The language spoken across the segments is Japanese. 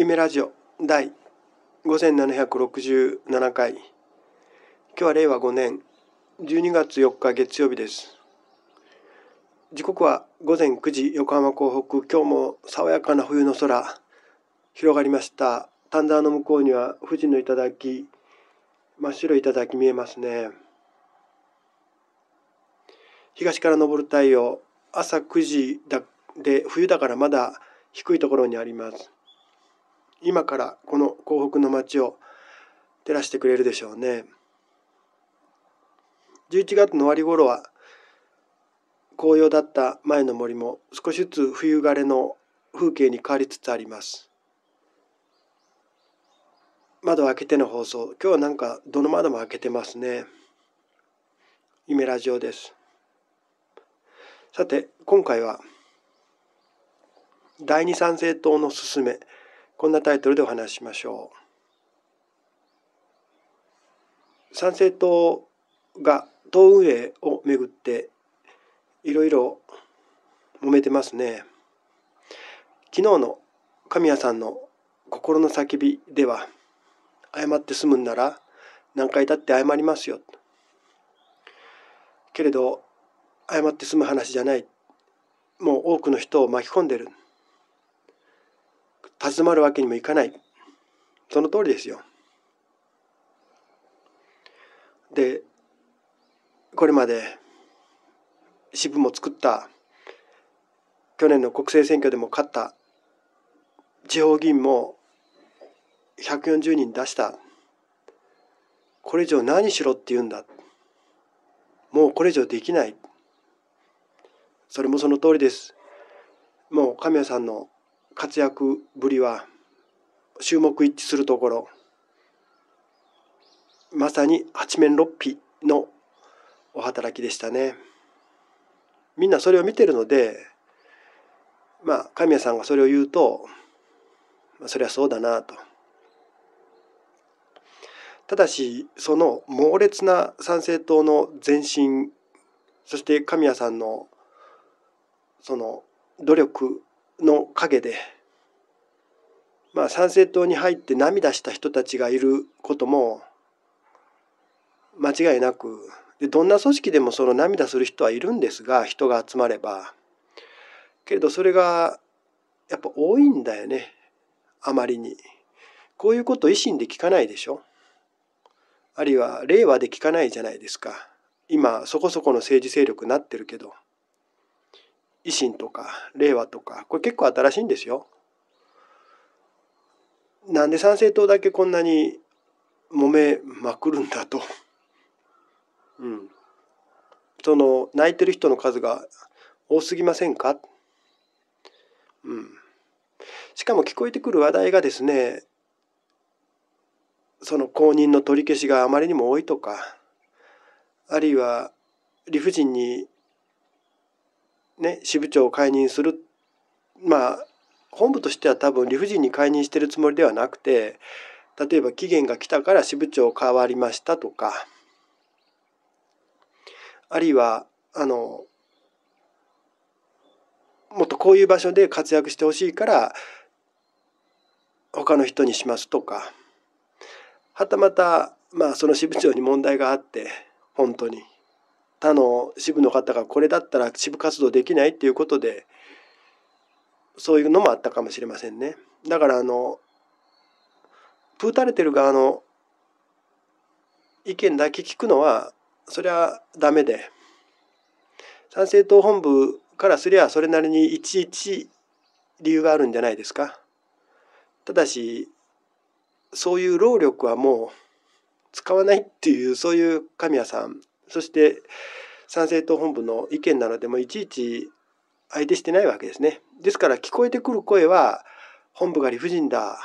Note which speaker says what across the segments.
Speaker 1: 夢ラジオ第5767回今日は令和5年12月4日月曜日です時刻は午前9時横浜港北今日も爽やかな冬の空広がりました丹沢の向こうには富士の頂真っ白い頂見えますね東から昇る太陽朝9時だで冬だからまだ低いところにあります今からこの港北の街を照らしてくれるでしょうね。11月の終わり頃は紅葉だった前の森も少しずつ冬枯れの風景に変わりつつあります。窓開けての放送今日はなんかどの窓も開けてますね。夢ラジオです。さて今回は第二三政党のすすめこんなタイトルでお話ししましょう。参政党が党運営をめぐっていろいろ揉めてますね。昨日の神谷さんの心の叫びでは謝って済むんなら何回だって謝りますよ。けれど謝って済む話じゃないもう多くの人を巻き込んでる立ち止まるわけにもいかない。その通りですよ。で、これまで支部も作った、去年の国政選挙でも勝った、地方議員も140人出した。これ以上何しろって言うんだ。もうこれ以上できない。それもその通りです。もう神谷さんの活躍ぶりは注目一致するところまさに八面六臂のお働きでしたね。みんなそれを見てるのでまあ神谷さんがそれを言うと、まあ、そりゃそうだなと。ただしその猛烈な参政党の前進そして神谷さんのその努力の陰で、まあ、参政党に入って涙した人たちがいることも間違いなくでどんな組織でもその涙する人はいるんですが人が集まればけれどそれがやっぱ多いんだよねあまりにこういうこと維新で聞かないでしょあるいは令和で聞かないじゃないですか今そこそこの政治勢力になってるけど。維新とか令和とかこれ結構新しいんですよ。なんで参政党だけこんなに揉めまくるんだと。うん。その泣いてる人の数が多すぎませんかうん。しかも聞こえてくる話題がですねその公認の取り消しがあまりにも多いとかあるいは理不尽にね、支部長を解任する、まあ、本部としては多分理不尽に解任してるつもりではなくて、例えば期限が来たから支部長変わりましたとか、あるいは、あの、もっとこういう場所で活躍してほしいから他の人にしますとかはたまたまあその支部長に問題があって本当に他の支部の方がこれだったら支部活動できないっていうことでそういうのもあったかもしれませんね。だからあのプータれてる側の意見だけ聞くのはそれはダメで参政党本部からすりゃそれなりにいちいち理由があるんじゃないですか。ただしそういう労力はもう使わないっていうそういう神谷さんそして参政党本部の意見なのでもいちいち相手してないわけですね。ですから聞こえてくる声は本部が理不尽だ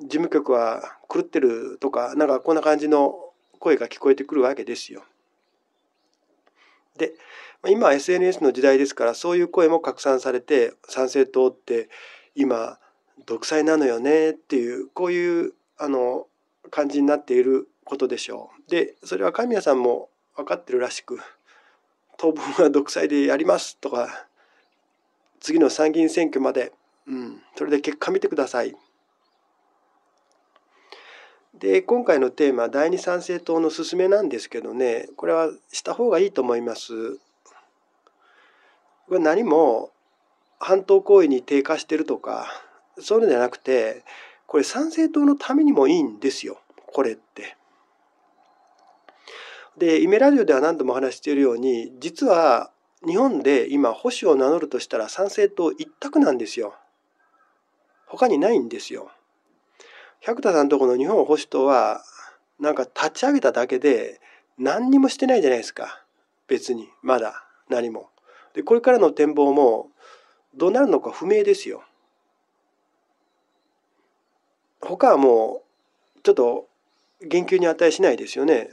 Speaker 1: 事務局は狂ってるとかなんかこんな感じの声が聞こえてくるわけですよ。で今は SNS の時代ですからそういう声も拡散されて参政党って今独裁なのよねっていうこういうあの感じになっていることでしょう。でそれは神谷さんも分かってるらしく当分は独裁でやりますとか次の参議院選挙まで、うん、それで結果見てください。で今回のテーマ第二参政党の勧めなんですけどねこれはした方がいいと思います。これ何も反党行為に低下してるとかそういうのじゃなくてこれ参政党のためにもいいんですよこれって。で、イメラジオでは何度もお話しているように、実は日本で今保守を名乗るとしたら参政党一択なんですよ。他にないんですよ。百田さんのとこの日本保守党は、なんか立ち上げただけで何にもしてないじゃないですか。別に、まだ何も。で、これからの展望もどうなるのか不明ですよ。他はもう、ちょっと言及に値しないですよね。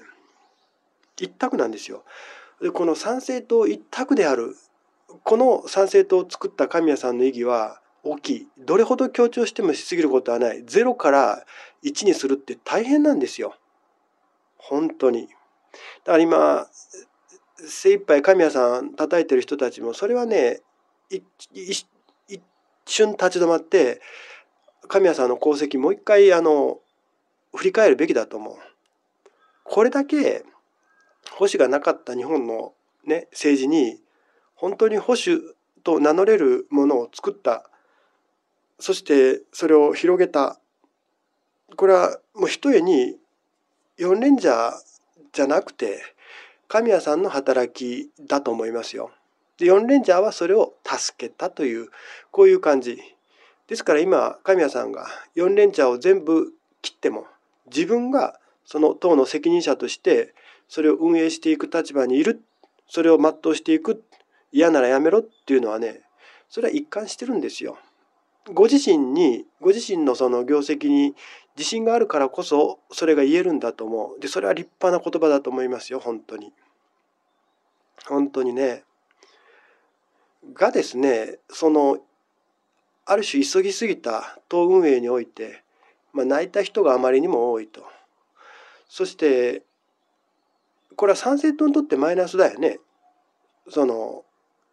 Speaker 1: 一択なんですよ。でこの参政党一択であるこの参政党を作った神谷さんの意義は大きいどれほど強調してもしすぎることはないゼロから1にするって大変なんですよ本当にだから今精一杯神谷さん叩いてる人たちもそれはね一瞬立ち止まって神谷さんの功績もう一回あの振り返るべきだと思うこれだけ保守がなかった日本の、ね、政治に本当に保守と名乗れるものを作ったそしてそれを広げたこれはもうひとえに4連者じゃなくて神谷さんの働きだと思いますよ。で4レンジャーはそれを助けたというこういう感じですから今神谷さんが4レンジャーを全部切っても自分がその党の責任者としてそれを運営していく立場にいるそれを全うしていく嫌ならやめろっていうのはねそれは一貫してるんですよ。ご自身にご自身のその業績に自信があるからこそそれが言えるんだと思うでそれは立派な言葉だと思いますよ本当に本当にねがですねそのある種急ぎすぎた党運営において、まあ、泣いた人があまりにも多いとそしてこれはサンセットにとってマイナスだよね。その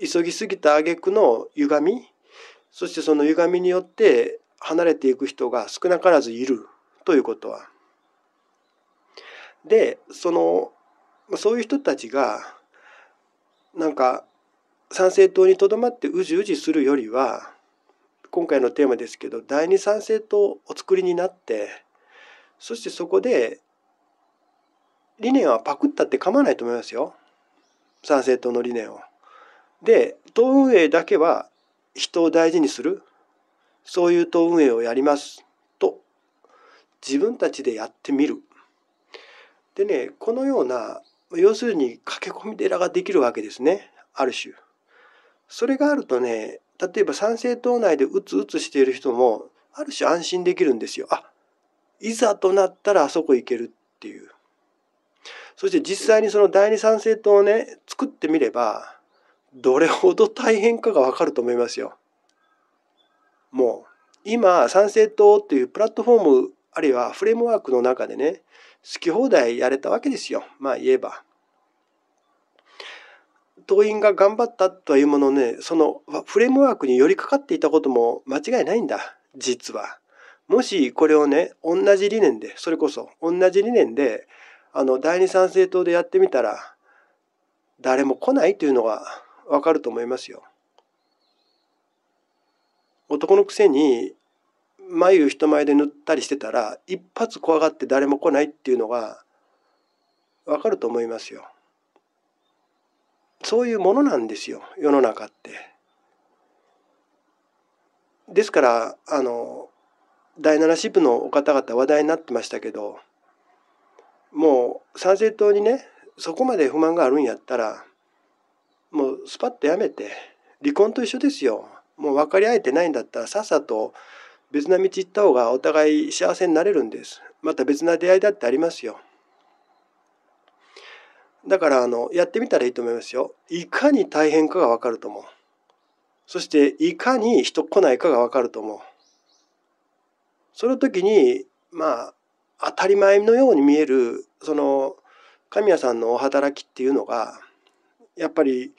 Speaker 1: 急ぎすぎた挙句の歪みそしてその歪みによって離れていく人が少なからずいるということは。でそのそういう人たちがなんか参政党にとどまってうじうじするよりは今回のテーマですけど第二参政党をお作りになってそしてそこで理念はパクったって構わないと思いますよ参政党の理念を。で党運営だけは人を大事にするそういう党運営をやりますと自分たちでやってみる。でねこのような要するに駆け込み寺ができるわけですねある種。それがあるとね例えば参政党内でうつうつしている人もある種安心できるんですよ。あいざとなったらあそこ行けるっていう。そして実際にその第二酸政党をね作ってみればどれほど大変かがわかると思いますよ。もう今参政党っていうプラットフォームあるいはフレームワークの中でね好き放題やれたわけですよまあ言えば。党員が頑張ったというものねそのフレームワークに寄りかかっていたことも間違いないんだ実は。もしこれをね同じ理念でそれこそ同じ理念であの第二三政党でやってみたら誰も来ないというのがわかると思いますよ。男のくせに眉を人前で塗ったりしてたら一発怖がって誰も来ないっていうのがわかると思いますよ。そういうものなんですよ世の中って。ですからあの第七支部のお方々話題になってましたけどもう参政党にねそこまで不満があるんやったらもうスパッとやめて離婚と一緒ですよもう分かり合えてないんだったらさっさと別な道行った方がお互い幸せになれるんですまた別な出会いだってありますよだからあのやってみたらいいと思いますよいかに大変かが分かると思うそしていかに人来ないかが分かると思うその時にまあ当たり前のように見えるその神谷さんのお働きっていうのがやっぱり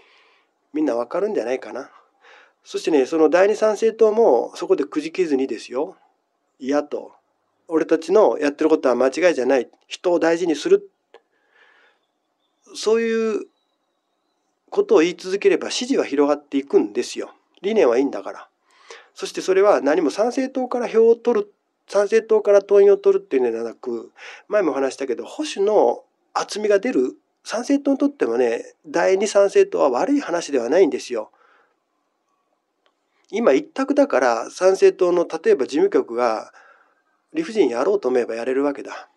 Speaker 1: みんなわかるんじゃないかな。そしてねその第二三政党もそこでくじけずにですよ「嫌と「俺たちのやってることは間違いじゃない人を大事にする」そういうことを言い続ければ支持は広がっていくんですよ。理念はいいんだから。そしてそれは何も参政党から票を取る参政党から党員を取るっていうのではなく前も話したけど保守の厚みが出る参政党にとってもね第二参政党は悪い話ではないんですよ。今一択だから参政党の例えば事務局が理不尽やろうと思えばやれるわけだ。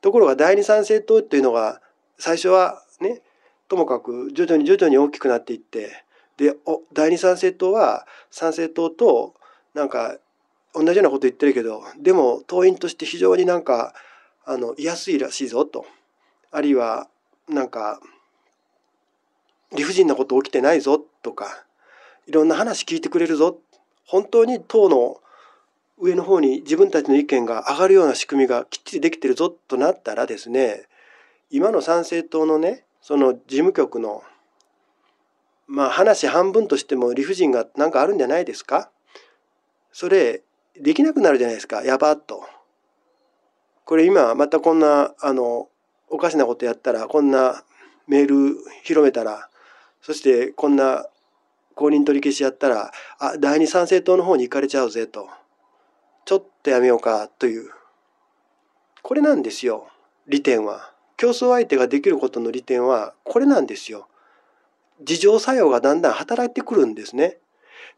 Speaker 1: ところが第二参政党っていうのが最初はねともかく徐々に徐々に大きくなっていってでお第二参政党は参政党となんか同じようなこと言ってるけどでも党員として非常になんかあの安やすいらしいぞとあるいはなんか理不尽なこと起きてないぞとかいろんな話聞いてくれるぞ本当に党の上の方に自分たちの意見が上がるような仕組みがきっちりできてるぞとなったらですね今の参政党のねその事務局のまあ話半分としても理不尽がなんかあるんじゃないですかそれできなくなるじゃないですかやばっと。これ今またこんなあのおかしなことやったらこんなメール広めたらそしてこんな公認取り消しやったらあ第二参政党の方に行かれちゃうぜとちょっとやめようかというこれなんですよ利点は競争相手ができることの利点はこれなんですよ自浄作用がだんだん働いてくるんですね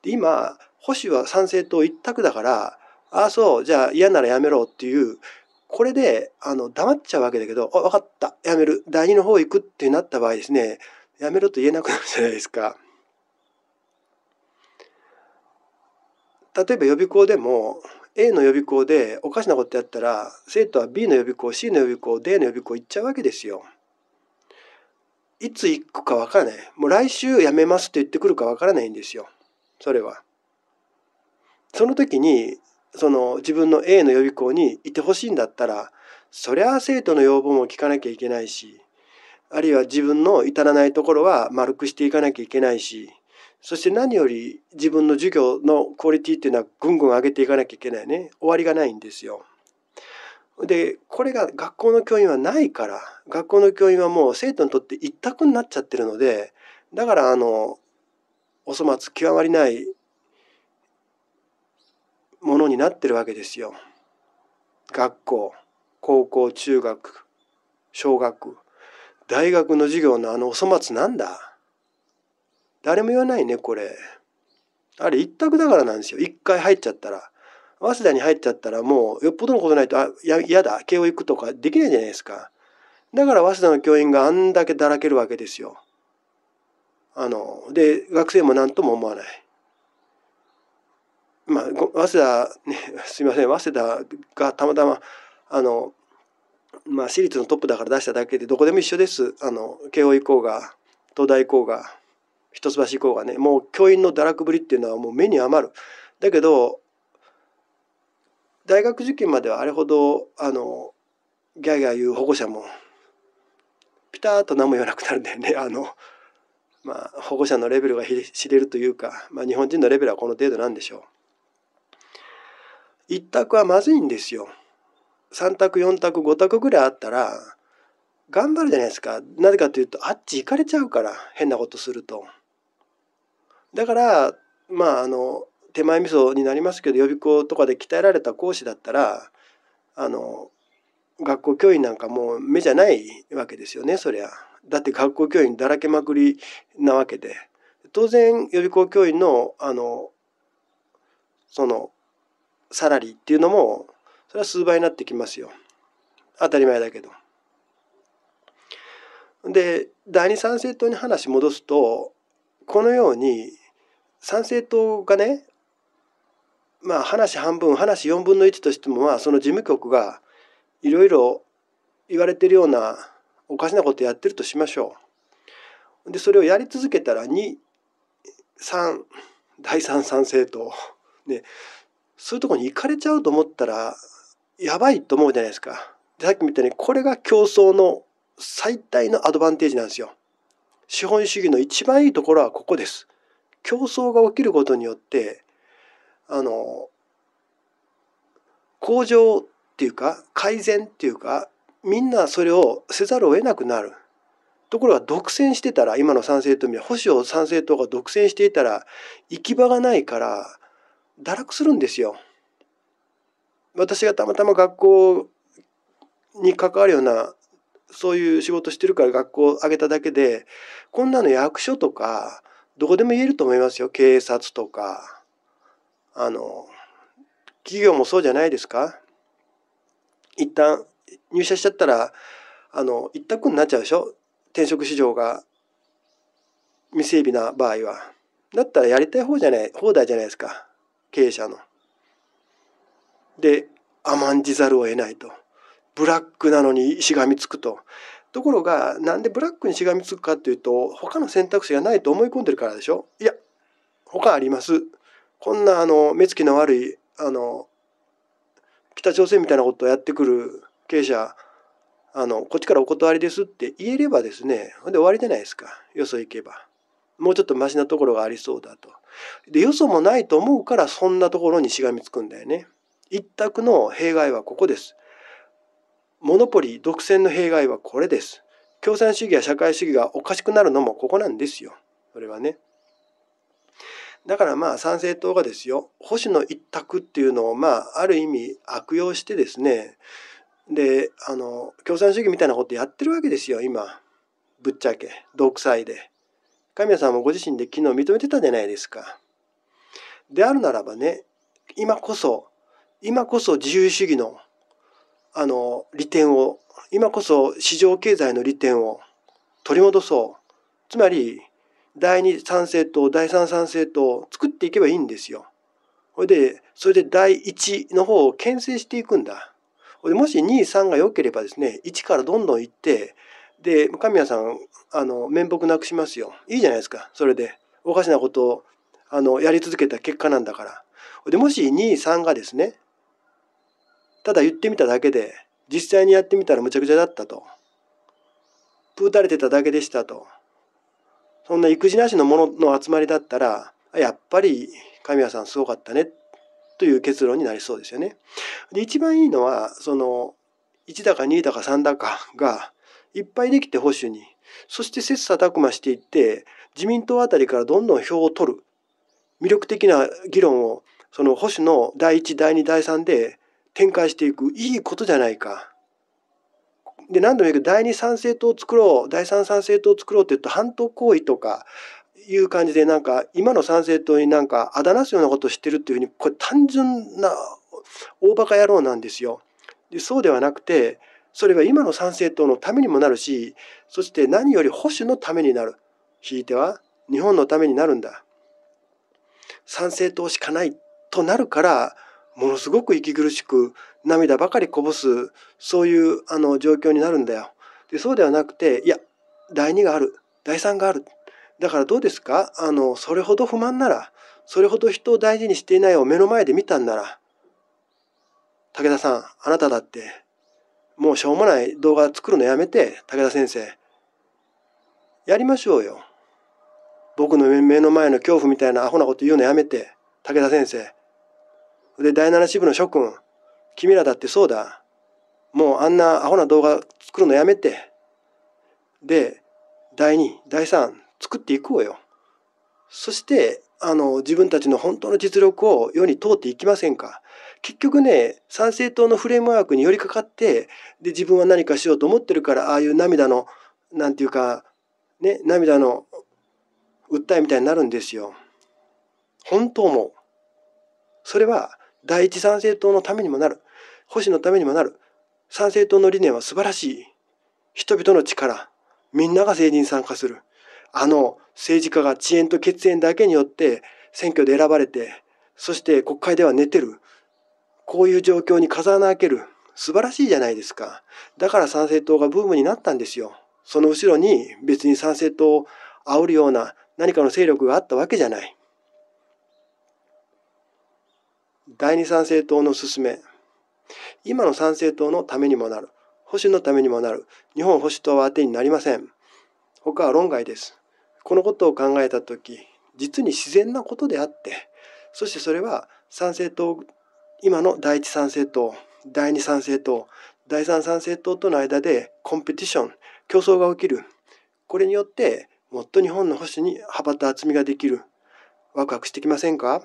Speaker 1: で今保守は賛成党一択だから、ああそう、じゃあ嫌ならやめろっていう、これで、あの、黙っちゃうわけだけど、あ、わかった、やめる、第二の方行くってなった場合ですね、やめろと言えなくなるじゃないですか。例えば予備校でも A の予備校でおかしなことやったら生徒は B の予備校 C の予備校 D の予備校行っちゃうわけですよ。いつ行くか分からない。もう来週辞めますって言ってくるか分からないんですよ。それは。その時にその自分の A の予備校にいてほしいんだったらそりゃ生徒の要望も聞かなきゃいけないしあるいは自分の至らないところは丸くしていかなきゃいけないしそして何より自分の授業のクオリティっていうのはぐんぐん上げていかなきゃいけないね終わりがないんですよ。でこれが学校の教員はないから学校の教員はもう生徒にとって一択になっちゃってるのでだからあのお粗末極まりないものになってるわけですよ。学校高校中学小学大学の授業のあのお粗末なんだ誰も言わないねこれあれ一択だからなんですよ一回入っちゃったら早稲田に入っちゃったらもうよっぽどのことないとあややだ慶応行くとかできないじゃないですかだから早稲田の教員があんだけだらけるわけですよあので学生も何とも思わないまあ、早稲田、ね、すみません早稲田がたまたまあの、まあ、私立のトップだから出しただけでどこでも一緒ですあの慶応以降が東大以降が一橋以降がねもう教員の堕落ぶりっていうのはもう目に余る。だけど大学受験まではあれほどあのギャーギャー言う保護者もピタッと何も言わなくなるんだよね。あのまあ、保護者のレベルが知れるというか、まあ、日本人のレベルはこの程度なんでしょう。一択はまずいんですよ。3択4択5択ぐらいあったら頑張るじゃないですか。なぜかというとあっち行かれちゃうから変なことすると。だからまああの手前味噌になりますけど予備校とかで鍛えられた講師だったらあの学校教員なんかもう目じゃないわけですよねそりゃ。だって学校教員だらけまくりなわけで当然予備校教員のあのそのサラリーっていうのもそれは数倍になってきますよ当たり前だけど。で第二参政党に話戻すとこのように参政党がねまあ話半分話4分の1としてもまあその事務局がいろいろ言われてるようなおかしなことやってるとしましょう。でそれをやり続けたら23第三参政党ねそういうとこに行かれちゃうと思ったら、やばいと思うじゃないですか。でさっきみたいに、これが競争の最大のアドバンテージなんですよ。資本主義の一番いいところはここです。競争が起きることによって、あの、向上っていうか、改善っていうか、みんなそれをせざるを得なくなる。ところが独占してたら、今の参政党みたい保守を参政党が独占していたら、行き場がないから、堕落するんですよ。私がたまたま学校に関わるようなそういう仕事してるから学校をあげただけでこんなの役所とかどこでも言えると思いますよ警察とかあの企業もそうじゃないですか一旦入社しちゃったらあの一択になっちゃうでしょ転職市場が未整備な場合は。だったらやりたい方じゃない放題じゃないですか。経営者の。で甘んじざるを得ないと。ブラックなのにしがみつくと。ところがなんでブラックにしがみつくかっていうと他の選択肢がないと思い込んでるからでしょいや他あります。こんなあの目つきの悪いあの北朝鮮みたいなことをやってくる経営者あのこっちからお断りですって言えればですねほんで終わりじゃないですかよそ行けば。もうちょっとマシなところがありそうだと。でよそもないと思うからそんなところにしがみつくんだよね。一択の弊害はここです。モノポリ独占の弊害はこれです。共産主義や社会主義がおかしくなるのもここなんですよ。それはね。だからまあ参政党がですよ保守の一択っていうのをまあある意味悪用してですねであの共産主義みたいなことやってるわけですよ今ぶっちゃけ独裁で。神谷さんもご自身で昨日認めてたじゃないですか。であるならばね、今こそ、今こそ自由主義の、あの、利点を、今こそ市場経済の利点を取り戻そう。つまり、第二参政党、第三参政党を作っていけばいいんですよ。ほいで、それで第一の方を牽制していくんだ。ほで、もし2、3が良ければですね、1からどんどん行って、で、神谷さん、あの面目なくしますよいいじゃないですかそれでおかしなことをあのやり続けた結果なんだからでもし23がですねただ言ってみただけで実際にやってみたらむちゃくちゃだったとプーたれてただけでしたとそんな育児なしのものの集まりだったらやっぱり神谷さんすごかったねという結論になりそうですよね。で一番いいのはその1だか2だか3だかがいっぱいできて保守にそして切磋琢磨していって、自民党あたりからどんどん票を取る。魅力的な議論を、その保守の第1、第2、第3で展開していく。いいことじゃないか。で、何度も言うけど、第2参政党を作ろう、第3参政党を作ろうって言うと、反党行為とか、いう感じで、なんか、今の参政党になんか、あだなすようなことをしてるっていうふうに、これ単純な大バカ野郎なんですよ。でそうではなくて、それは今の参政党のためにもなるし、そして何より保守のためになる。ひいては日本のためになるんだ。参政党しかないとなるから、ものすごく息苦しく涙ばかりこぼす、そういうあの状況になるんだよ。でそうではなくて、いや、第2がある、第3がある。だからどうですかあの、それほど不満なら、それほど人を大事にしていないを目の前で見たんなら、武田さん、あなただってもうしょうもない動画作るのやめて、武田先生。やりましょうよ。僕の目の前の恐怖みたいなアホなこと言うのやめて、武田先生。で、第七支部の諸君、君らだってそうだ。もうあんなアホな動画作るのやめて。で、第二、第三、作っていこうよ。そして、あの自分たちの本当の実力を世に通っていきませんか結局ね参政党のフレームワークに寄りかかってで自分は何かしようと思ってるからああいう涙のなんていうかね涙の訴えみたいになるんですよ。本当もそれは第一参政党のためにもなる保守のためにもなる参政党の理念は素晴らしい人々の力みんなが政治に参加するあの政治家が遅延と血縁だけによって選挙で選ばれて、そして国会では寝てる。こういう状況に風穴開ける。素晴らしいじゃないですか。だから参政党がブームになったんですよ。その後ろに別に参政党を煽るような何かの勢力があったわけじゃない。第二参政党の勧め。今の参政党のためにもなる。保守のためにもなる。日本保守党は当てになりません。他は論外です。このことを考えた時実に自然なことであってそしてそれは参政党今の第一参政党第二参政党第三参政党との間でコンペティション競争が起きるこれによってもっと日本の保守に羽ばた厚みができるワクワクしてきませんか